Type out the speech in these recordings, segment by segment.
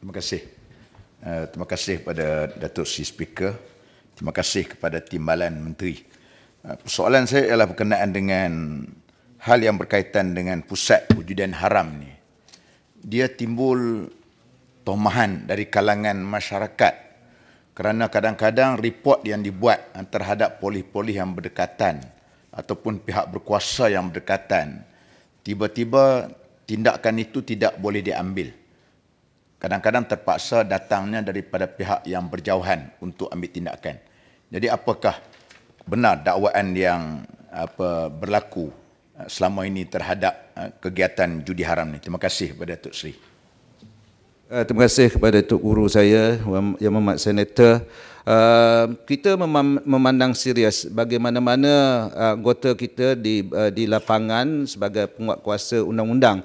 Terima kasih. Eh, terima kasih kepada Datuk Si Speaker. Terima kasih kepada Timbalan Menteri. Uh, persoalan saya ialah berkenaan dengan hal yang berkaitan dengan pusat wujudan haram ni. Dia timbul tomahan dari kalangan masyarakat kerana kadang-kadang report yang dibuat terhadap polis-polis yang berdekatan ataupun pihak berkuasa yang berdekatan tiba-tiba tindakan itu tidak boleh diambil kadang-kadang terpaksa datangnya daripada pihak yang berjauhan untuk ambil tindakan. Jadi apakah benar dakwaan yang apa berlaku eh, selama ini terhadap eh, kegiatan judi haram ini? Terima kasih kepada Tuk Sri. Eh, terima kasih kepada Tuk Guru saya yang memat senator. kita memandang serius bagaimana-mana anggota kita di di lapangan sebagai penguat kuasa undang-undang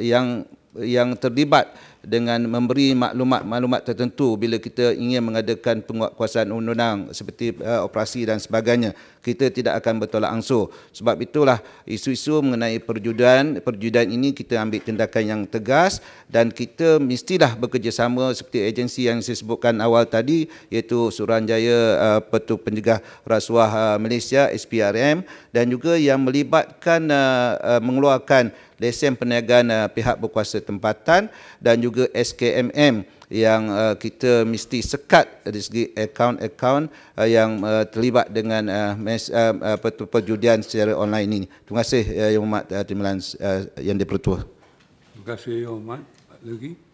yang yang terlibat dengan memberi maklumat-maklumat tertentu bila kita ingin mengadakan penguatkuasaan undang-undang seperti uh, operasi dan sebagainya kita tidak akan bertolak angsur sebab itulah isu-isu mengenai perjudian perjudian ini kita ambil tindakan yang tegas dan kita mestilah bekerjasama seperti agensi yang saya sebutkan awal tadi iaitu Suruhanjaya uh, eh, Petu Penjegah Rasuah uh, Malaysia SPRM dan juga yang melibatkan uh, uh, mengeluarkan lesen perniagaan uh, pihak berkuasa tempatan dan juga juga SKMM yang uh, kita mesti sekat dari segi akaun-akaun uh, yang uh, terlibat dengan uh, mes, uh, apa tu, perjudian secara online ini. Terima kasih uh, Yang Umat uh, Timbalan uh, Yang Dipertua. Terima kasih Yang Umat. Lagi?